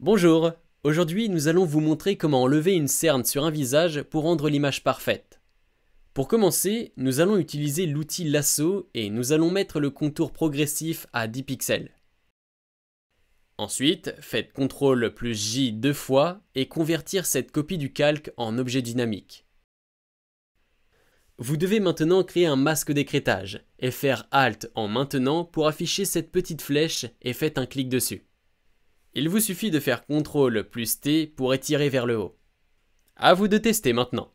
Bonjour Aujourd'hui, nous allons vous montrer comment enlever une cerne sur un visage pour rendre l'image parfaite. Pour commencer, nous allons utiliser l'outil lasso et nous allons mettre le contour progressif à 10 pixels. Ensuite, faites CTRL plus J deux fois et convertir cette copie du calque en objet dynamique. Vous devez maintenant créer un masque d'écrétage et faire ALT en maintenant pour afficher cette petite flèche et faites un clic dessus. Il vous suffit de faire CTRL plus T pour étirer vers le haut. À vous de tester maintenant.